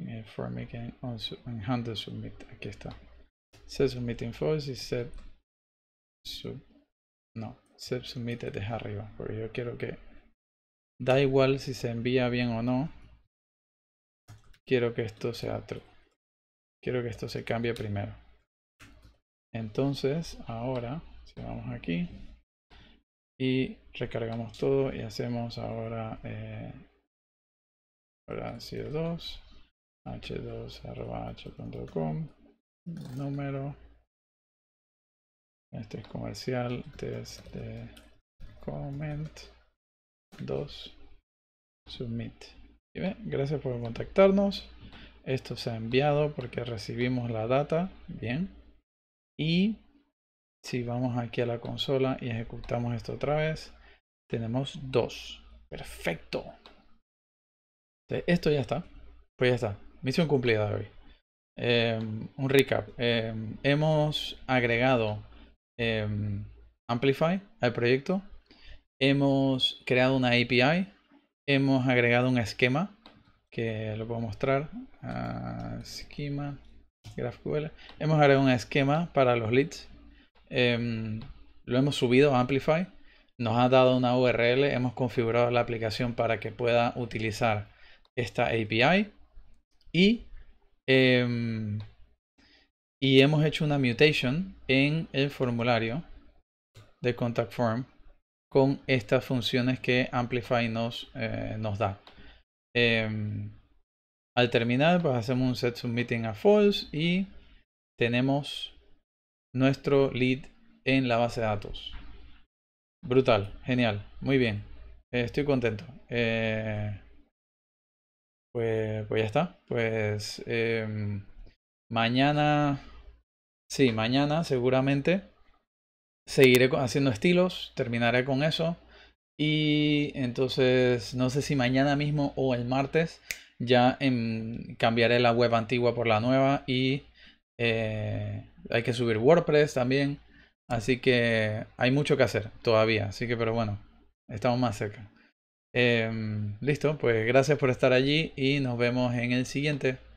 En el form again on, handle submit. Aquí está. Set submitting false y set sub. No, set submit es arriba. Porque yo quiero que. Da igual si se envía bien o no quiero que esto sea true. Quiero que esto se cambie primero. Entonces, ahora, si vamos aquí y recargamos todo y hacemos ahora, eh, ahora CO2, h2 arroba h.com, número, este es comercial, test comment, 2, submit gracias por contactarnos. Esto se ha enviado porque recibimos la data. Bien. Y si vamos aquí a la consola y ejecutamos esto otra vez, tenemos dos. Perfecto. Esto ya está. Pues ya está. Misión cumplida hoy. Em, un recap. Em, hemos agregado em, Amplify al proyecto. Hemos creado una API hemos agregado un esquema que lo puedo mostrar. esquema, GraphQL. Hemos agregado un esquema para los leads. Em, lo hemos subido a Amplify. Nos ha dado una URL. Hemos configurado la aplicación para que pueda utilizar esta API. Y, em, y hemos hecho una mutation en el formulario de contact form con estas funciones que Amplify nos, eh, nos da. Em, al terminar, pues hacemos un set submitting a false y tenemos nuestro lead en la base de datos. Brutal, genial, muy bien. Eh, estoy contento. Eh, pues, pues, ya está. Pues em, mañana, sí, mañana seguramente seguiré haciendo estilos, terminaré con eso. Y entonces, no sé si mañana mismo o el martes ya em, cambiaré la web antigua por la nueva y eh, hay que subir WordPress también. Así que hay mucho que hacer todavía. Así que, pero bueno, estamos más cerca. Em, listo, pues gracias por estar allí y nos vemos en el siguiente.